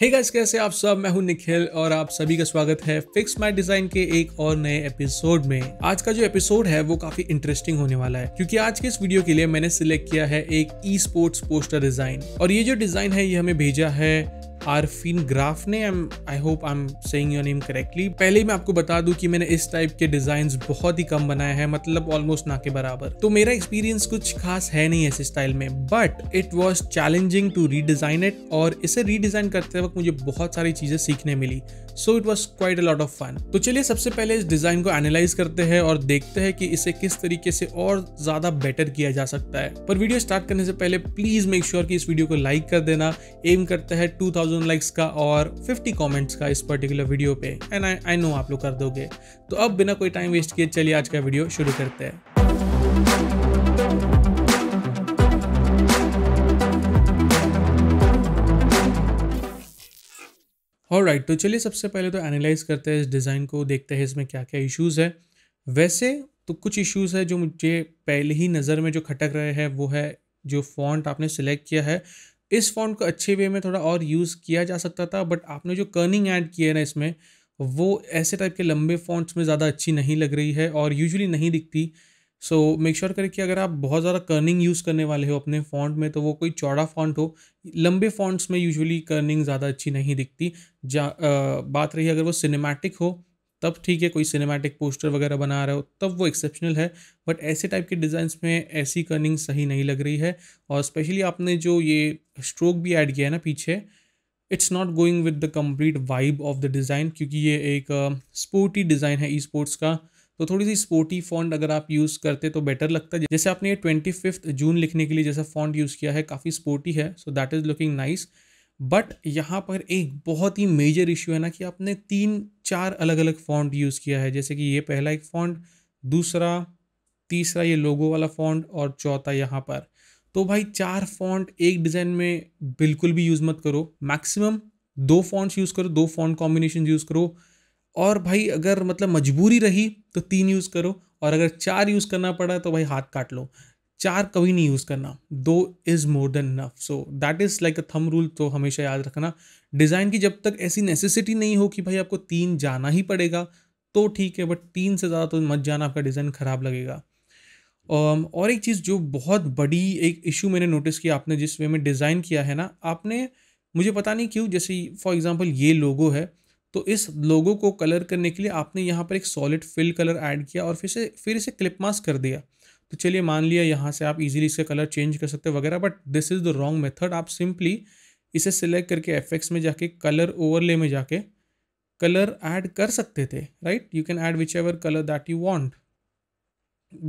Hey guys कैसे आप सब मैं हूं निखिल और आप सभी का स्वागत है फिक्स माय डिजाइन के एक और नए एपिसोड में आज का जो एपिसोड है वो काफी इंटरेस्टिंग होने वाला है क्योंकि आज के इस वीडियो के लिए मैंने सिलेक्ट किया है एक ई स्पोर्ट्स पोस्टर डिजाइन और ये जो डिजाइन है ये हमें भेजा है आरफिन ग्राफ ने I hope I am saying your name correctly पहले मैं आपको बता दूं कि मैंने इस टाइप के डिजाइन बहुत ही कम बनाए हैं मतलब ऑलमोस्ट ना के बराबर तो मेरा एक्सपीरियंस कुछ खास है नहीं ऐसे स्टाइल में but it was challenging to redesign it और इसे रीडिजाइन करते वक्त मुझे बहुत सारी चीजें सीखने मिली so it was quite a lot of fun तो चलिए सबसे पहले इस डिजाइन को एनालाइज करते हैं और देखते हैं कि इसे किस तरीके से और ज्यादा बेटर किया जा सकता है पर वीडियो स्टार्ट करने से पहले प्लीज मेक श्योर sure कि इस वीडियो को लाइक कर देना एम करता है टू थाउजेंड लाइक्स का और फिफ्टी कॉमेंट्स का इस पर्टिकुलर वीडियो पे एंड आई आई नो आप लोग कर दोगे तो अब बिना कोई टाइम वेस्ट किए चलिए आज का वीडियो शुरू करते हैं और राइट right, तो चलिए सबसे पहले तो एनालाइज करते हैं इस डिज़ाइन को देखते हैं इसमें क्या क्या इश्यूज़ है वैसे तो कुछ इश्यूज़ है जो मुझे पहले ही नज़र में जो खटक रहे हैं वो है जो फॉन्ट आपने सेलेक्ट किया है इस फॉन्ट को अच्छे वे में थोड़ा और यूज़ किया जा सकता था बट आपने जो कर्निंग ऐड किया है ना इसमें वो ऐसे टाइप के लंबे फॉन्ट्स में ज़्यादा अच्छी नहीं लग रही है और यूजुअली नहीं दिखती सो मेक श्योर करें कि अगर आप बहुत ज़्यादा कर्निंग यूज़ करने वाले हो अपने फॉन्ट में तो वो कोई चौड़ा फॉन्ट हो लंबे फॉन्ट्स में यूजुअली कर्निंग ज़्यादा अच्छी नहीं दिखती जा आ, बात रही अगर वो सिनेमैटिक हो तब ठीक है कोई सिनेमैटिक पोस्टर वगैरह बना रहे हो तब वो एक्सेप्शनल है बट ऐसे टाइप के डिज़ाइंस में ऐसी कर्निंग सही नहीं लग रही है और स्पेशली आपने जो ये स्ट्रोक भी ऐड किया है ना पीछे it's not going with the complete vibe of the design क्योंकि ये एक स्पोर्टी uh, डिज़ाइन है ई स्पोर्ट्स का तो थोड़ी सी स्पोर्टी फॉन्ट अगर आप यूज़ करते तो बेटर लगता है जैसे आपने ये ट्वेंटी फिफ्थ जून लिखने के लिए जैसा फॉन्ट यूज़ किया है काफ़ी स्पोर्टी है so that is looking nice nice. But यहाँ पर एक बहुत ही मेजर इश्यू है ना कि आपने तीन चार अलग अलग फॉन्ट यूज़ किया है जैसे कि ये पहला एक फॉन्ट दूसरा तीसरा ये लोगो वाला फॉन्ट और चौथा यहाँ पर तो भाई चार फॉन्ट एक डिज़ाइन में बिल्कुल भी यूज़ मत करो मैक्सिमम दो फॉन्ट्स यूज़ करो दो फॉन्ट कॉम्बिनेशन यूज़ करो और भाई अगर मतलब मजबूरी रही तो तीन यूज़ करो और अगर चार यूज़ करना पड़ा तो भाई हाथ काट लो चार कभी नहीं यूज़ करना दो is more than enough so that is like a thumb rule तो हमेशा याद रखना डिज़ाइन की जब तक ऐसी नेसेसिटी नहीं हो कि भाई आपको तीन जाना ही पड़ेगा तो ठीक है बट तीन से ज़्यादा तो मत जाना आपका डिज़ाइन ख़राब लगेगा um, और एक चीज़ जो बहुत बड़ी एक इशू मैंने नोटिस किया आपने जिस वे में डिज़ाइन किया है ना आपने मुझे पता नहीं क्यों जैसे फॉर एग्ज़ाम्पल ये लोगो है तो इस लोगो को कलर करने के लिए आपने यहाँ पर एक सॉलिड फिल कलर ऐड किया और फिर से फिर इसे क्लिप मास्क कर दिया तो चलिए मान लिया यहाँ से आप इजीली इसका कलर चेंज कर सकते हो वगैरह but this is the wrong method आप सिंपली इसे सिलेक्ट करके एफेक्ट्स में जाके कलर ओवरले में जाके कलर ऐड कर सकते थे right you can add whichever colour that you want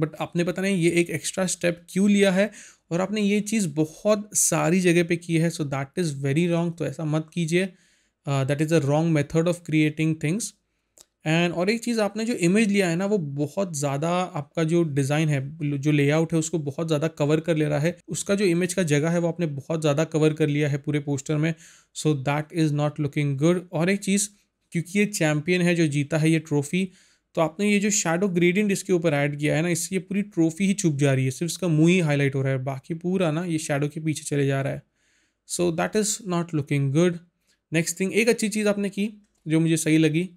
but आपने पता नहीं ये एक एक्स्ट्रा स्टेप क्यों लिया है और आपने ये चीज़ बहुत सारी जगह पर की है so that is very wrong तो ऐसा मत कीजिए that is a wrong method of creating things and और एक चीज़ आपने जो इमेज लिया है ना वो बहुत ज़्यादा आपका जो डिज़ाइन है जो लेआउट है उसको बहुत ज़्यादा कवर कर ले रहा है उसका जो इमेज का जगह है वो आपने बहुत ज़्यादा कवर कर लिया है पूरे पोस्टर में so that is not looking good और एक चीज़ क्योंकि ये चैम्पियन है जो जीता है ये ट्रॉफी तो आपने ये जो शेडो ग्रेडियंट इसके ऊपर ऐड किया है ना इससे ये पूरी ट्रॉफी ही छुप जा रही है सिर्फ इसका मुंह ही हाईलाइट हो रहा है बाकी पूरा ना ये शेडो के पीछे चले जा रहा है so that is not looking good next thing एक अच्छी चीज़ आपने की जो मुझे सही लगी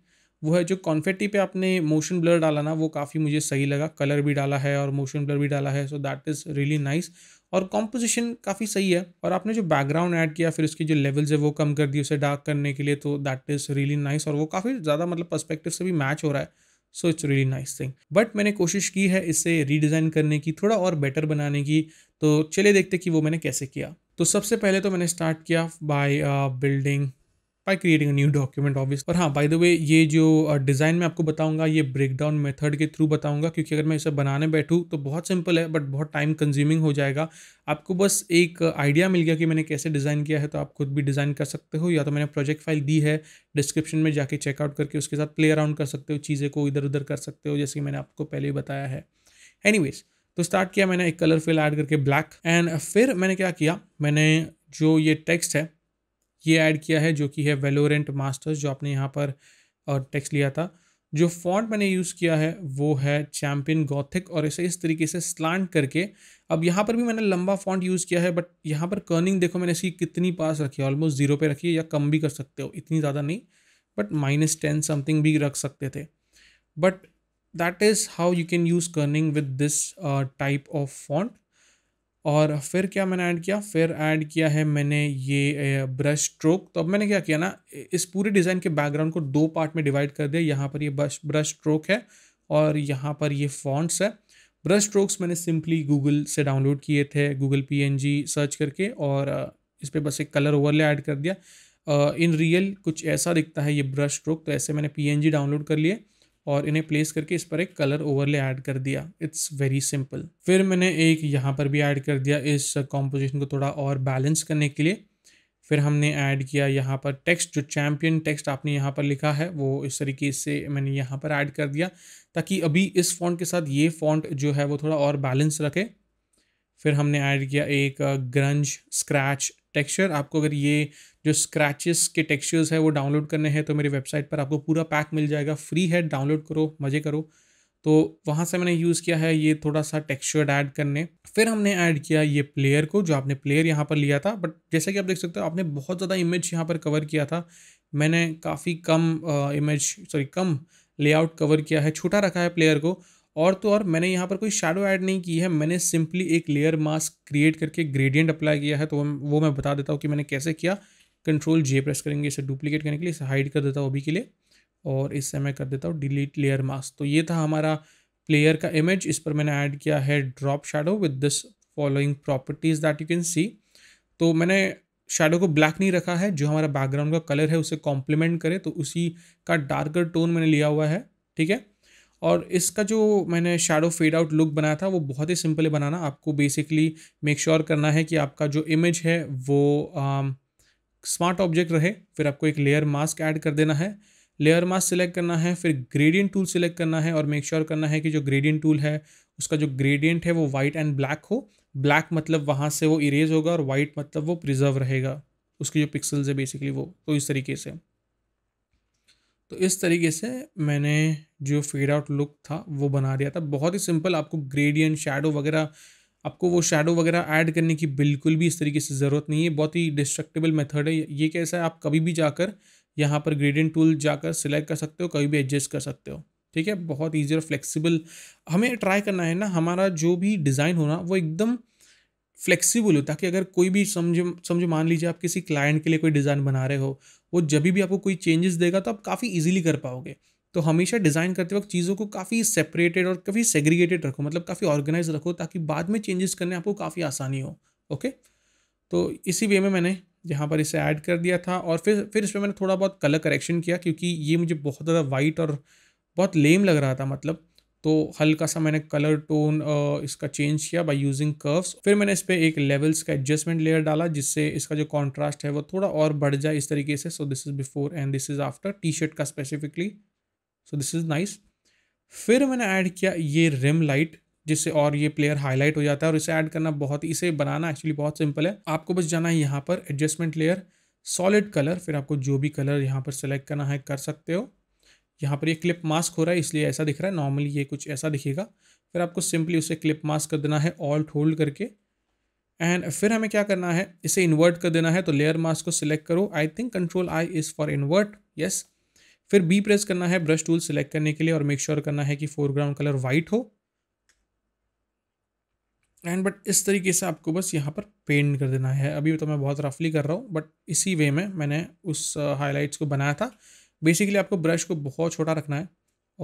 वो है जो कॉन्फेटी पे आपने मोशन ब्लर डाला ना वो काफ़ी मुझे सही लगा कलर भी डाला है और मोशन ब्लर भी डाला है so that is really nice और कॉम्पोजिशन काफ़ी सही है और आपने जो बैकग्राउंड ऐड किया फिर उसकी जो लेवल्स है वो कम कर दी उसे डार्क करने के लिए तो दैट इज़ रियली नाइस और वो काफ़ी ज़्यादा मतलब पर्स्पेक्टिव से भी मैच हो रहा है so it's really nice thing but मैंने कोशिश की है इसे रीडिज़ाइन करने की थोड़ा और बेटर बनाने की तो चलिए देखते कि वो मैंने कैसे किया तो सबसे पहले तो मैंने स्टार्ट किया by building uh, by creating new document obvious और हाँ बाय द वे ये जो डिज़ाइन uh, मैं आपको बताऊंगा ये ब्रेक डाउन मेथड के थ्रू बताऊंगा क्योंकि अगर मैं इसे बनाने बैठूँ तो बहुत सिंपल है बट बहुत टाइम कंज्यूमिंग हो जाएगा आपको बस एक आइडिया uh, मिल गया कि मैंने कैसे डिज़ाइन किया है तो आप खुद भी डिज़ाइन कर सकते हो या तो मैंने प्रोजेक्ट फाइल दी है डिस्क्रिप्शन में जाके चेकआउट करके उसके साथ प्ले अराउंड कर सकते हो चीज़ें को इधर उधर कर सकते हो जैसे कि मैंने आपको पहले ही बताया है वेज तो स्टार्ट किया मैंने एक कलर फिल ऐड करके ब्लैक एंड फिर मैंने क्या किया मैंने जो ये टेक्स्ट है ये ऐड किया है जो कि है वेलोरेंट मास्टर्स जो आपने यहाँ पर टेक्स्ट लिया था जो फॉन्ट मैंने यूज़ किया है वो है चैम्पियन गॉथिक और इसे इस तरीके से स्लांट करके अब यहाँ पर भी मैंने लंबा फॉन्ट यूज़ किया है बट यहाँ पर कर्निंग देखो मैंने इसकी कितनी पास रखी है ऑलमोस्ट ज़ीरो पे रखी है या कम भी कर सकते हो इतनी ज़्यादा नहीं बट माइनस टेन समथिंग भी रख सकते थे but that is how you can use kerning with this type of font और फिर क्या मैंने ऐड किया फिर ऐड किया है मैंने ये ब्रश स्ट्रोक तो अब मैंने क्या किया ना इस पूरे डिज़ाइन के बैकग्राउंड को दो पार्ट में डिवाइड कर दिया यहाँ पर ये ब्रश ब्रश स्ट्रोक है और यहाँ पर ये फॉन्ट्स है ब्रश स्ट्रोक्स मैंने सिंपली गूगल से डाउनलोड किए थे गूगल पी सर्च करके और इस पर बस एक कलर ओवरले ऐड कर दिया इन रियल कुछ ऐसा दिखता है ये ब्रश स्ट्रोक तो ऐसे मैंने पी डाउनलोड कर लिए और इन्हें प्लेस करके इस पर एक कलर ओवरले ऐड कर दिया इट्स वेरी सिंपल फिर मैंने एक यहाँ पर भी ऐड कर दिया इस कॉम्पोजिशन को थोड़ा और बैलेंस करने के लिए फिर हमने ऐड किया यहाँ पर टेक्स्ट जो चैम्पियन टेक्स्ट आपने यहाँ पर लिखा है वो इस तरीके से मैंने यहाँ पर ऐड कर दिया ताकि अभी इस फॉन्ट के साथ ये फॉन्ट जो है वो थोड़ा और बैलेंस रखे फिर हमने ऐड किया एक ग्रंज uh, स्क्रैच टेक्सचर आपको अगर ये जो स्क्रैचेस के टेक्सचर्स है वो डाउनलोड करने हैं तो मेरी वेबसाइट पर आपको पूरा पैक मिल जाएगा फ्री है डाउनलोड करो मज़े करो तो वहाँ से मैंने यूज़ किया है ये थोड़ा सा टेक्सचर ऐड करने फिर हमने ऐड किया ये प्लेयर को जो आपने प्लेयर यहाँ पर लिया था बट जैसे कि आप देख सकते हो आपने बहुत ज़्यादा इमेज यहाँ पर कवर किया था मैंने काफ़ी कम इमेज सॉरी कम लेआउट कवर किया है छोटा रखा है प्लेयर को और तो और मैंने यहाँ पर कोई शेडो ऐड नहीं की है मैंने सिंपली एक लेयर मास्क क्रिएट करके ग्रेडियंट अप्लाई किया है तो वो मैं बता देता हूँ कि मैंने कैसे किया कंट्रोल जे प्रेस करेंगे इसे डुप्लीकेट करने के लिए इसे हाइड कर देता हूँ अभी के लिए और इससे मैं कर देता हूँ डिलीट लेयर मास्क तो ये था हमारा प्लेयर का इमेज इस पर मैंने ऐड किया है drop shadow with this following properties that you can see तो मैंने शेडो को ब्लैक नहीं रखा है जो हमारा बैकग्राउंड का कलर है उसे कॉम्प्लीमेंट करे तो उसी का डार्कर टोन मैंने लिया हुआ है ठीक है और इसका जो मैंने शेडो फेड आउट लुक बनाया था वो बहुत ही सिंपल है बनाना आपको बेसिकली मेक श्योर करना है कि आपका जो इमेज है वो स्मार्ट um, ऑब्जेक्ट रहे फिर आपको एक लेयर मास्क ऐड कर देना है लेयर मास्क सिलेक्ट करना है फिर ग्रेडियंट टूल सिलेक्ट करना है और मेक श्योर sure करना है कि जो ग्रेडियंट टूल है उसका जो ग्रेडियंट है वो वाइट एंड ब्लैक हो ब्लैक मतलब वहाँ से वो इरेज होगा और वाइट मतलब वो प्रिजर्व रहेगा उसकी जो पिक्सल्स है बेसिकली वो तो इस तरीके से तो इस तरीके से मैंने जो फेड आउट लुक था वो बना दिया था बहुत ही सिंपल आपको ग्रेडियन शेडो वगैरह आपको वो शेडो वगैरह ऐड करने की बिल्कुल भी इस तरीके से ज़रूरत नहीं है बहुत ही डिस्ट्रक्टेबल मेथड है ये कैसा है आप कभी भी जाकर यहाँ पर ग्रेडियंट टूल जाकर सिलेक्ट कर सकते हो कभी भी एडजस्ट कर सकते हो ठीक है बहुत ईजी और फ्लेक्सीबल हमें ट्राई करना है ना हमारा जो भी डिज़ाइन होना वो एकदम फ्लेक्सिबल हो ताकि अगर कोई भी समझो समझो मान लीजिए आप किसी क्लाइंट के लिए कोई डिज़ाइन बना रहे हो वो जब भी आपको कोई चेंजेस देगा तो आप काफ़ी ईजिली कर पाओगे तो हमेशा डिज़ाइन करते वक्त चीज़ों को काफ़ी सेपरेटेड और काफ़ी सेग्रीगेटेड रखो मतलब काफ़ी ऑर्गेनाइज रखो ताकि बाद में चेंजेस करने आपको काफ़ी आसानी हो ओके तो इसी वे में मैंने यहाँ पर इसे ऐड कर दिया था और फिर फिर इसमें मैंने थोड़ा बहुत कलर करेक्शन किया क्योंकि ये मुझे बहुत ज़्यादा वाइट और बहुत लेम लग रहा था मतलब तो हल्का सा मैंने कलर टोन इसका चेंज किया बाय यूजिंग कर्व्स फिर मैंने इस पर एक लेवल्स का एडजस्टमेंट लेयर डाला जिससे इसका जो कॉन्ट्रास्ट है वो थोड़ा और बढ़ जाए इस तरीके से so this is before and this is after T shirt का specifically so this is nice फिर मैंने ऐड किया ये रिम लाइट जिससे और ये प्लेयर हाईलाइट हो जाता है और इसे ऐड करना बहुत इसे बनाना एक्चुअली बहुत सिंपल है आपको बस जाना है यहाँ पर एडजस्टमेंट लेयर सॉलिड कलर फिर आपको जो भी कलर यहाँ पर सेलेक्ट करना है कर सकते हो यहाँ पर ये क्लिप मास्क हो रहा है इसलिए ऐसा दिख रहा है नॉर्मली ये कुछ ऐसा दिखेगा फिर आपको सिंपली उसे क्लिप मास्क कर देना है ऑल्ट होल्ड करके एंड फिर हमें क्या करना है इसे इन्वर्ट कर देना है तो लेयर मास्क को सिलेक्ट करो I think control I is for invert yes फिर बी प्रेस करना है ब्रश टूल सिलेक्ट करने के लिए और मेक श्योर sure करना है कि फोरग्राउंड कलर वाइट हो एंड बट इस तरीके से आपको बस यहाँ पर पेंट कर देना है अभी तो मैं बहुत रफली कर रहा हूँ बट इसी वे में मैंने उस हाईलाइट्स uh, को बनाया था बेसिकली आपको ब्रश को बहुत छोटा रखना है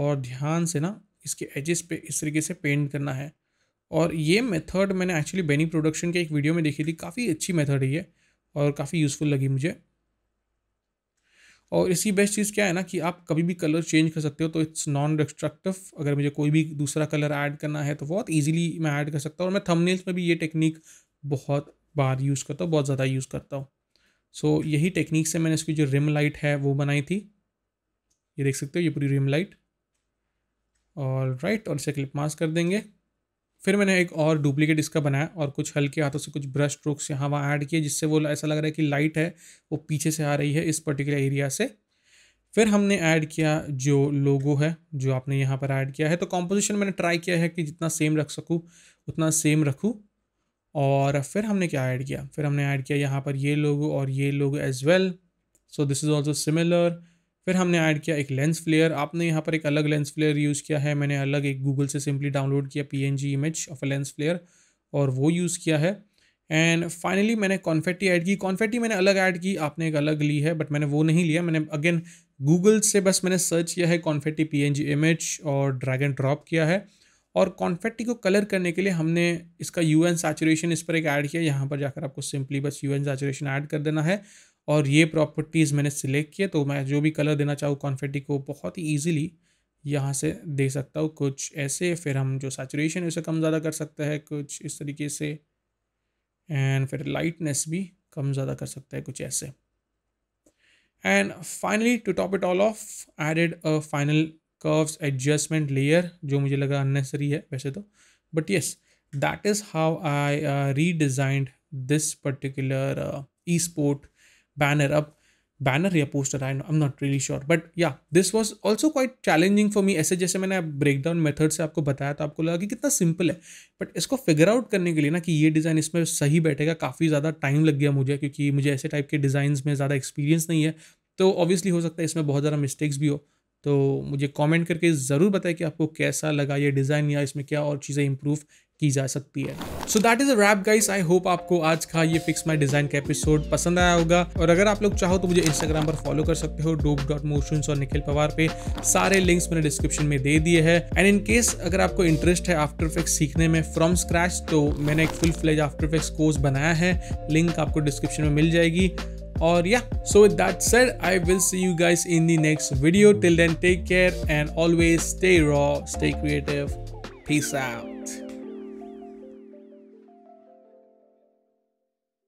और ध्यान से ना इसके एजेस पे इस तरीके से पेंट करना है और ये मेथड मैंने एक्चुअली बेनी प्रोडक्शन के एक वीडियो में देखी थी काफ़ी अच्छी मेथड है ये और काफ़ी यूज़फुल लगी मुझे और इसकी बेस्ट चीज़ क्या है ना कि आप कभी भी कलर चेंज कर सकते हो तो इट्स नॉन डिस्ट्रक्टिव अगर मुझे कोई भी दूसरा कलर ऐड करना है तो बहुत ईजिली मैं ऐड कर सकता हूँ और मैं थंबनेल्स में भी ये टेक्निक बहुत बार यूज़ करता हूँ बहुत ज़्यादा यूज़ करता हूँ सो so, यही टेक्निक से मैंने इसकी जो रिम लाइट है वो बनाई थी ये देख सकते हो ये पूरी रिम लाइट और राइट और इसे क्लिप मास्क कर देंगे फिर मैंने एक और डुप्लीकेट इसका बनाया और कुछ हल्के हाथों से कुछ ब्रश स्ट्रोक्स यहाँ वहाँ ऐड किए जिससे वो ऐसा लग रहा है कि लाइट है वो पीछे से आ रही है इस पर्टिकुलर एरिया से फिर हमने ऐड किया जो लोगो है जो आपने यहाँ पर ऐड किया है तो कॉम्पोजिशन मैंने ट्राई किया है कि जितना सेम रख सकूँ उतना सेम रखूँ और फिर हमने क्या ऐड किया फिर हमने ऐड किया यहाँ पर ये लोगो और ये logo as well so this is also similar फिर हमने ऐड किया एक लेंस फ्लेयर आपने यहाँ पर एक अलग लेंस फ्लेयर यूज़ किया है मैंने अलग एक गूगल से सिंपली डाउनलोड किया P image of a lens flare और वो यूज़ किया है एंड फाइनली मैंने कॉन्फेटी ऐड की कॉन्फेटी मैंने अलग ऐड की आपने एक अलग ली है बट मैंने वो नहीं लिया मैंने अगेन गूगल से बस मैंने सर्च किया है कॉन्फेटी पी इमेज और ड्रैग एंड ड्रॉप किया है और कॉन्फेटी को कलर करने के लिए हमने इसका यू एन सैचुरेशन इस पर एक ऐड किया यहाँ पर जाकर आपको सिंपली बस यू एन सैचुरेशन ऐड कर देना है और ये प्रॉपर्टीज़ मैंने सिलेक्ट किए तो मैं जो भी कलर देना चाहूँ कॉन्फेटी को बहुत ही ईजिली यहाँ से दे सकता हूँ कुछ ऐसे फिर हम जो सैचुरेशन है उसे कम ज़्यादा कर सकते हैं कुछ इस तरीके से एंड फिर लाइटनेस भी कम ज़्यादा कर सकते हैं कुछ ऐसे and finally to top it all off added a final curves adjustment layer जो मुझे लगा अननेसरी है वैसे तो but yes that is how I redesigned this particular E sport banner up banner या poster I, I'm not really sure but yeah this was also quite challenging for me ऐसे जैसे मैंने ब्रेकडाउन मेथड से आपको बताया तो आपको लगा कि कितना सिंपल है बट इसको फिगर आउट करने के लिए ना कि ये डिज़ाइन इसमें सही बैठेगा काफ़ी ज़्यादा टाइम लग गया मुझे क्योंकि मुझे ऐसे टाइप के डिज़ाइंस में ज़्यादा एक्सपीरियंस नहीं है तो ऑब्वियसली हो सकता है इसमें बहुत ज़्यादा मिस्टेक्स भी हो तो मुझे कॉमेंट करके ज़रूर बताएं कि आपको कैसा लगा ये डिज़ाइन या इसमें क्या और चीज़ें इंप्रूव की जा सकती है so that is a wrap guys I hope आपको आज का ये फिक्स माई डिजाइन का एपिसोड पसंद आया होगा और अगर आप लोग चाहो तो मुझे इंस्टाग्राम पर फॉलो कर सकते हो डोप डॉट मोशन और निखिल पवार पे सारे लिंक्स मैंने डिस्क्रिप्शन में दे दिए हैं एंड इन केस अगर आपको इंटरेस्ट है आफ्टर इफेक्ट सीखने में फ्रॉम स्क्रैच तो मैंने एक full fledge after effect course बनाया है लिंक आपको डिस्क्रिप्शन में मिल जाएगी और yeah so with that said I will see you guys in the next video till then take care and always stay raw stay creative peace out